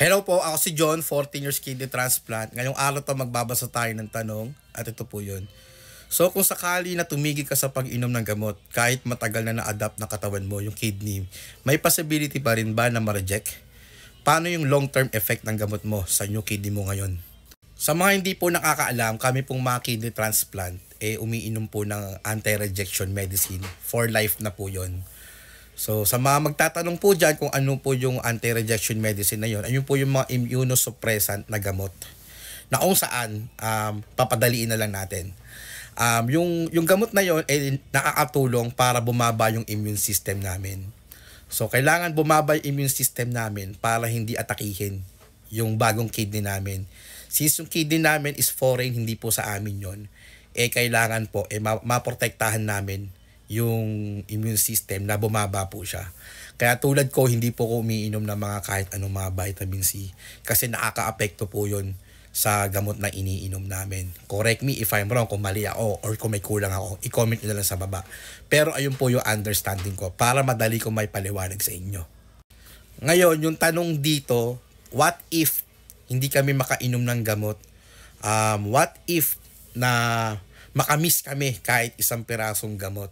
Hello po, ako si John, 14 years kidney transplant. Ngayong araw to magbabasa tayo ng tanong at ito po yun. So kung sakali na tumigil ka sa pag-inom ng gamot, kahit matagal na na-adapt na katawan mo yung kidney, may possibility pa rin ba na ma-reject? Paano yung long-term effect ng gamot mo sa new kidney mo ngayon? Sa mga hindi po nakakaalam, kami pong mga kidney transplant, eh umiinom po ng anti-rejection medicine for life na po yon So sa mga magtatanong po dyan kung ano po yung anti-rejection medicine na yun, ayun po yung mga immunosuppressant na gamot na kung saan um, papadaliin na lang natin. Um, yung, yung gamot na yon ay eh, nakakatulong para bumaba yung immune system namin. So, kailangan bumaba yung immune system namin para hindi atakihin yung bagong kidney namin. Since yung kidney namin is foreign, hindi po sa amin yon eh kailangan po, eh maprotektahan namin yung immune system na bumaba po siya. Kaya tulad ko, hindi po ko umiinom ng mga kahit anong mga vitamin C kasi nakaka-apekto po yon sa gamot na iniinom namin. Correct me if I'm wrong, kung mali ako or kung may kulang ako, i-comment nyo lang sa baba. Pero ayun po yung understanding ko para madali ko may paliwanag sa inyo. Ngayon, yung tanong dito, what if hindi kami makainom ng gamot? Um, what if na makamiss kami kahit isang pirasong gamot?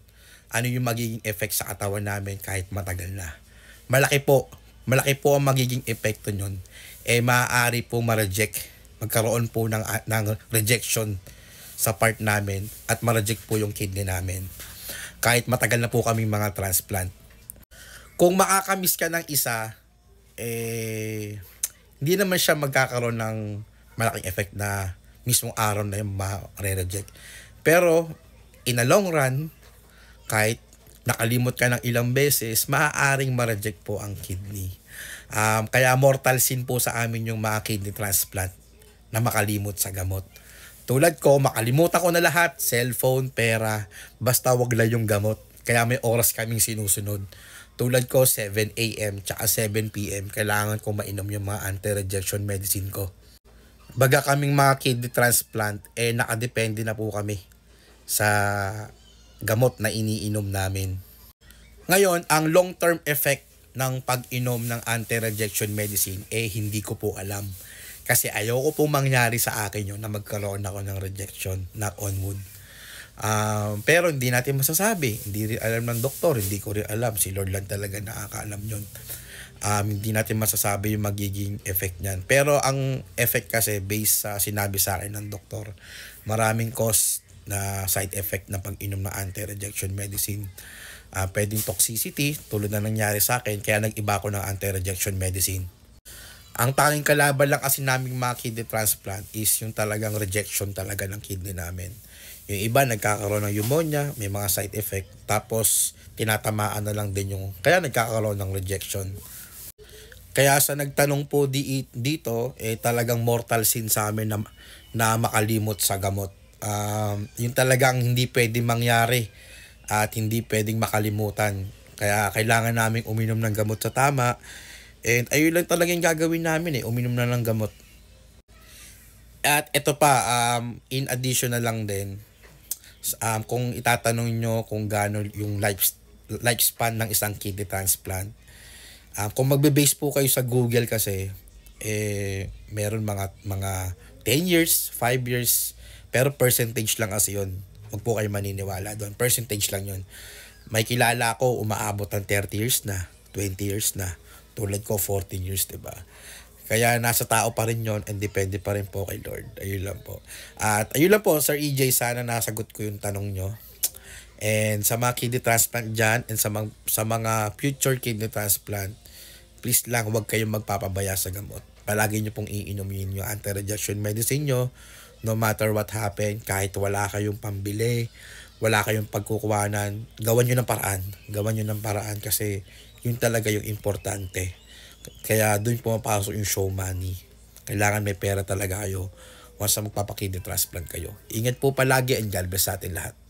ano yung magiging effect sa katawan namin kahit matagal na. Malaki po, malaki po ang magiging epekto nyon. Eh maaari po ma-reject, magkaroon po ng, ah, ng rejection sa part namin at ma-reject po yung kidney namin. Kahit matagal na po kami mga transplant. Kung makakamiss ka ng isa, eh, hindi naman siya magkakaroon ng malaking effect na mismong araw na yung ma-reject. Pero, in a long run, kahit nakalimot ka ng ilang beses, maaaring ma-reject po ang kidney. Um, kaya mortal sin po sa amin yung mga kidney transplant na makalimot sa gamot. Tulad ko, makalimutan ko na lahat, cellphone, pera, basta wag lang yung gamot. Kaya may oras kaming sinusunod. Tulad ko, 7 a.m. tsaka 7 p.m. kailangan ko mainom yung mga anti-rejection medicine ko. Baga kaming mga kidney transplant, eh nakadepende na po kami sa gamot na iniinom namin. Ngayon, ang long-term effect ng pag-inom ng anti-rejection medicine, eh hindi ko po alam. Kasi ayoko po mangyari sa akin yun na magkaroon ako ng rejection, not on wood. Um, pero hindi natin masasabi. Hindi rin alam ng doktor, hindi ko rin alam. Si Lord lang talaga nakakaalam yun. Um, hindi natin masasabi yung magiging effect niyan. Pero ang effect kasi based sa sinabi sa akin ng doktor, maraming cost na side effect ng pag-inom ng anti-rejection medicine. Uh, pwedeng toxicity, tulad na nangyari sa akin, kaya nag-iba ko ng anti-rejection medicine. Ang tanging kalaban lang kasi naming mga kidney transplant is yung talagang rejection talaga ng kidney namin. Yung iba nagkakaroon ng pneumonia, may mga side effect, tapos tinatamaan na lang din yung, kaya nagkakaroon ng rejection. Kaya sa nagtanong po di, dito, eh talagang mortal sin sa amin na, na makalimot sa gamot. Um, yun talagang hindi pwedeng mangyari at hindi pwedeng makalimutan. Kaya kailangan namin uminom ng gamot sa tama. And ayun lang talaga yung gagawin namin eh, uminom na ng gamot. At ito pa, um, in addition na lang din, um, kung itatanong nyo kung gaano yung life, lifespan ng isang kidney transplant, um, kung magbe-base po kayo sa Google kasi, eh, meron mga, mga 10 years, 5 years, pero percentage lang kasi yun. Huwag po kayo maniniwala doon. Percentage lang yun. May kilala ako, umaabot ng 30 years na, 20 years na. Tulad ko, 14 years, ba diba? Kaya nasa tao pa rin yon and depende pa rin po kay Lord. Ayun lang po. At ayun lang po, Sir EJ, sana nasagot ko yung tanong nyo. And sa mga kidney transplant dyan and sa, mga, sa mga future kidney transplant, please lang huwag kayong magpapabaya sa gamot. Palagi nyo pong iinumin yung anti rejection medicine nyo no matter what happen, kahit wala kayong pambili, wala kayong pagkukuhanan, gawan nyo ng paraan. Gawan nyo ng paraan kasi yun talaga yung importante. Kaya doon pumapasok yung show money. Kailangan may pera talaga kayo once na magpapakidney transplant kayo. Ingat po palagi and God bless sa atin lahat.